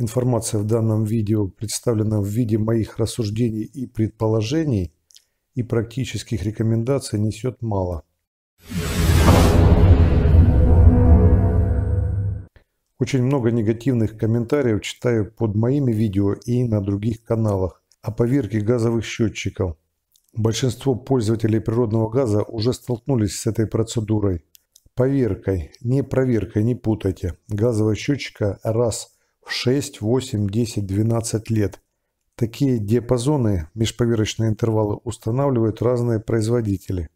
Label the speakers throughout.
Speaker 1: Информация в данном видео представлена в виде моих рассуждений и предположений и практических рекомендаций несет мало. Очень много негативных комментариев читаю под моими видео и на других каналах о поверке газовых счетчиков. Большинство пользователей природного газа уже столкнулись с этой процедурой. Поверкой, не проверкой, не путайте. Газового счетчика раз – в 6, 8, 10, 12 лет. Такие диапазоны, межповерочные интервалы устанавливают разные производители.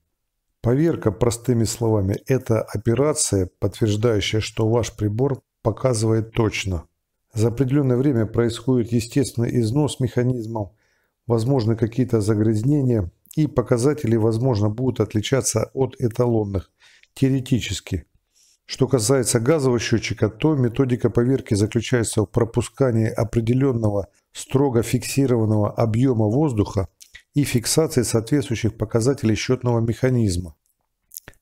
Speaker 1: Поверка, простыми словами, это операция, подтверждающая, что ваш прибор показывает точно. За определенное время происходит естественный износ механизмов, возможны какие-то загрязнения, и показатели, возможно, будут отличаться от эталонных, теоретически – что касается газового счетчика, то методика поверки заключается в пропускании определенного строго фиксированного объема воздуха и фиксации соответствующих показателей счетного механизма.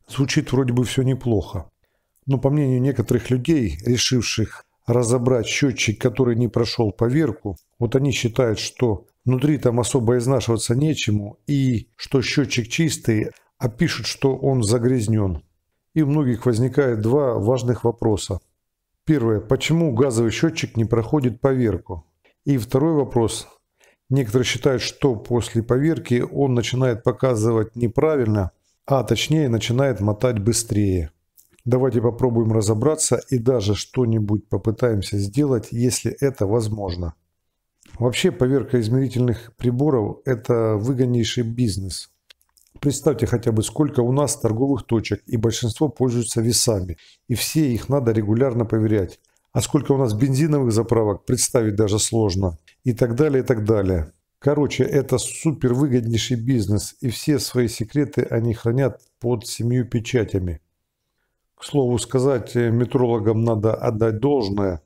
Speaker 1: Звучит вроде бы все неплохо. Но по мнению некоторых людей, решивших разобрать счетчик, который не прошел поверку, вот они считают, что внутри там особо изнашиваться нечему и что счетчик чистый, а пишут, что он загрязнен и у многих возникает два важных вопроса. Первое. Почему газовый счетчик не проходит поверку? И второй вопрос. Некоторые считают, что после поверки он начинает показывать неправильно, а точнее начинает мотать быстрее. Давайте попробуем разобраться и даже что-нибудь попытаемся сделать, если это возможно. Вообще поверка измерительных приборов – это выгоднейший бизнес – Представьте хотя бы, сколько у нас торговых точек, и большинство пользуются весами, и все их надо регулярно проверять. А сколько у нас бензиновых заправок, представить даже сложно. И так далее, и так далее. Короче, это супер выгоднейший бизнес, и все свои секреты они хранят под семью печатями. К слову сказать, э, метрологам надо отдать должное.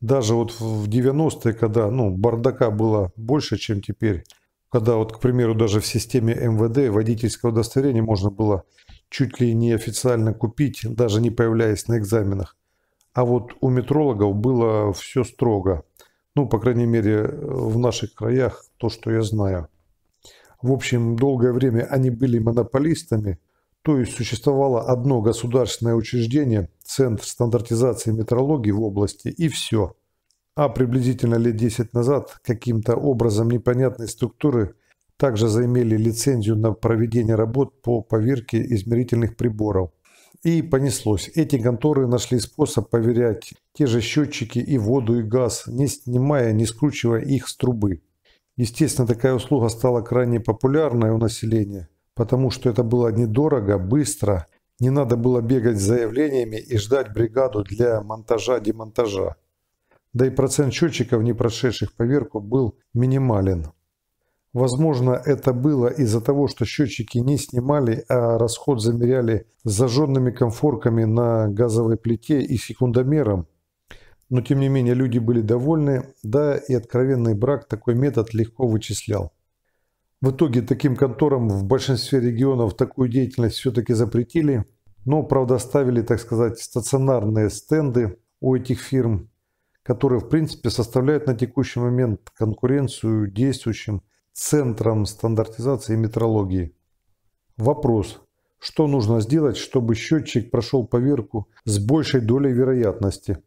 Speaker 1: Даже вот в 90-е, когда ну, бардака было больше, чем теперь, когда вот, к примеру, даже в системе МВД водительское удостоверение можно было чуть ли не официально купить, даже не появляясь на экзаменах. А вот у метрологов было все строго. Ну, по крайней мере, э, в наших краях, то, что я знаю. В общем, долгое время они были монополистами, то есть существовало одно государственное учреждение, Центр стандартизации метрологии в области, и все а приблизительно лет 10 назад каким-то образом непонятной структуры также заимели лицензию на проведение работ по поверке измерительных приборов. И понеслось. Эти конторы нашли способ поверять те же счетчики и воду, и газ, не снимая, не скручивая их с трубы. Естественно, такая услуга стала крайне популярной у населения, потому что это было недорого, быстро, не надо было бегать с заявлениями и ждать бригаду для монтажа-демонтажа да и процент счетчиков, не прошедших поверку, был минимален. Возможно, это было из-за того, что счетчики не снимали, а расход замеряли с зажженными комфорками на газовой плите и секундомером. Но тем не менее люди были довольны, да и откровенный брак такой метод легко вычислял. В итоге таким конторам в большинстве регионов такую деятельность все-таки запретили, но правда ставили, так сказать, стационарные стенды у этих фирм, которые, в принципе, составляют на текущий момент конкуренцию действующим центрам стандартизации и метрологии. Вопрос. Что нужно сделать, чтобы счетчик прошел поверку с большей долей вероятности?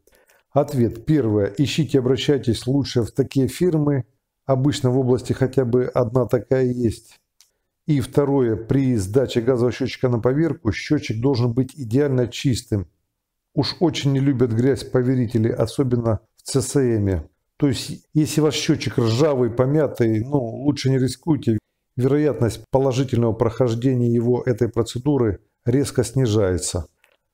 Speaker 1: Ответ. Первое. Ищите, обращайтесь лучше в такие фирмы. Обычно в области хотя бы одна такая есть. И второе. При сдаче газового счетчика на поверку счетчик должен быть идеально чистым. Уж очень не любят грязь поверители, особенно в ЦСМ. То есть, если ваш счетчик ржавый, помятый, ну, лучше не рискуйте. Вероятность положительного прохождения его этой процедуры резко снижается.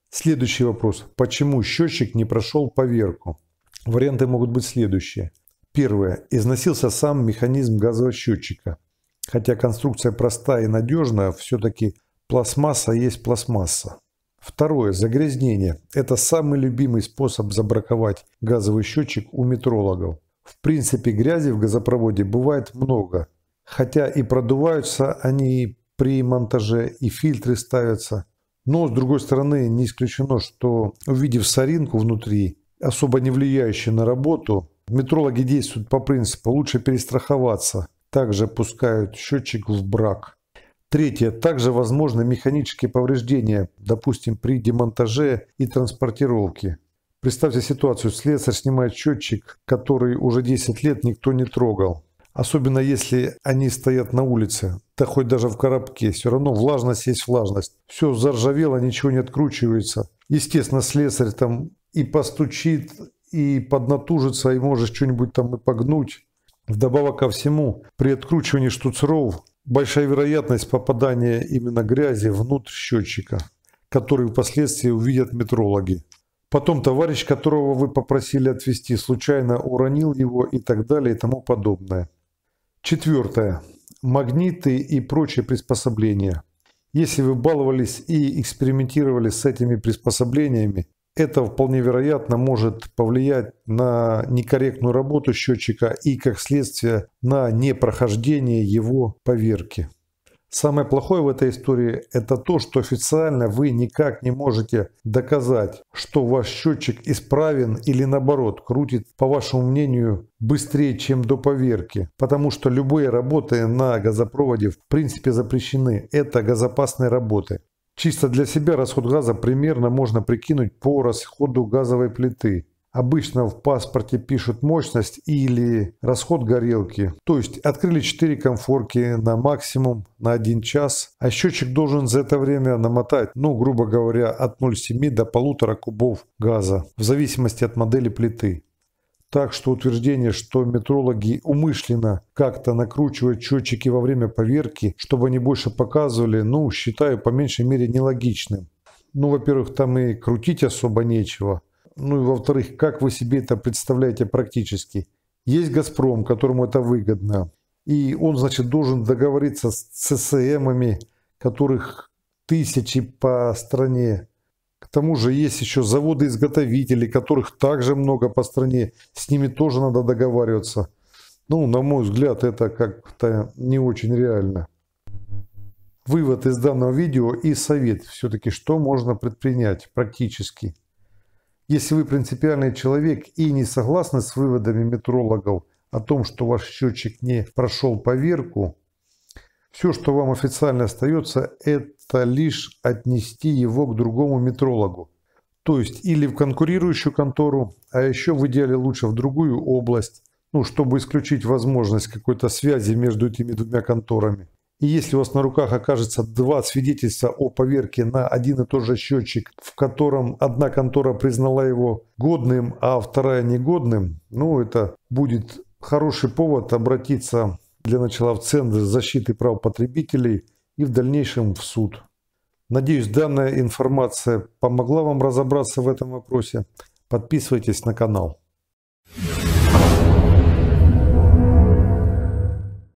Speaker 1: Следующий вопрос. Почему счетчик не прошел поверку? Варианты могут быть следующие. Первое. Износился сам механизм газового счетчика. Хотя конструкция простая и надежная, все-таки пластмасса есть пластмасса. Второе. Загрязнение. Это самый любимый способ забраковать газовый счетчик у метрологов. В принципе, грязи в газопроводе бывает много. Хотя и продуваются они при монтаже, и фильтры ставятся. Но, с другой стороны, не исключено, что, увидев соринку внутри, особо не влияющую на работу, метрологи действуют по принципу «лучше перестраховаться». Также пускают счетчик в брак. Третье. Также возможны механические повреждения, допустим, при демонтаже и транспортировке. Представьте ситуацию, слесарь снимает счетчик, который уже 10 лет никто не трогал. Особенно если они стоят на улице, да хоть даже в коробке, все равно влажность есть влажность. Все заржавело, ничего не откручивается. Естественно, слесарь там и постучит, и поднатужится, и может что-нибудь там и погнуть. Вдобавок ко всему, при откручивании штуцеров большая вероятность попадания именно грязи внутрь счетчика, который впоследствии увидят метрологи. Потом товарищ, которого вы попросили отвезти, случайно уронил его и так далее и тому подобное. Четвертое. Магниты и прочие приспособления. Если вы баловались и экспериментировали с этими приспособлениями, это вполне вероятно может повлиять на некорректную работу счетчика и, как следствие, на непрохождение его поверки. Самое плохое в этой истории – это то, что официально вы никак не можете доказать, что ваш счетчик исправен или наоборот крутит, по вашему мнению, быстрее, чем до поверки. Потому что любые работы на газопроводе в принципе запрещены. Это газопасные работы. Чисто для себя расход газа примерно можно прикинуть по расходу газовой плиты. Обычно в паспорте пишут мощность или расход горелки. То есть открыли 4 комфорки на максимум на 1 час, а счетчик должен за это время намотать, ну, грубо говоря, от 0,7 до 1,5 кубов газа, в зависимости от модели плиты. Так что утверждение, что метрологи умышленно как-то накручивают счетчики во время поверки, чтобы они больше показывали, ну, считаю по меньшей мере нелогичным. Ну, во-первых, там и крутить особо нечего. Ну и во-вторых, как вы себе это представляете практически? Есть «Газпром», которому это выгодно. И он, значит, должен договориться с ЦСМами, которых тысячи по стране. К тому же есть еще заводы-изготовители, которых также много по стране. С ними тоже надо договариваться. Ну, на мой взгляд, это как-то не очень реально. Вывод из данного видео и совет все-таки, что можно предпринять практически. Если вы принципиальный человек и не согласны с выводами метрологов о том, что ваш счетчик не прошел поверку, все, что вам официально остается, это лишь отнести его к другому метрологу. То есть или в конкурирующую контору, а еще в идеале лучше в другую область, ну, чтобы исключить возможность какой-то связи между этими двумя конторами. И если у вас на руках окажется два свидетельства о поверке на один и тот же счетчик, в котором одна контора признала его годным, а вторая негодным, ну это будет хороший повод обратиться для начала в Центр защиты прав потребителей и в дальнейшем в суд. Надеюсь, данная информация помогла вам разобраться в этом вопросе. Подписывайтесь на канал.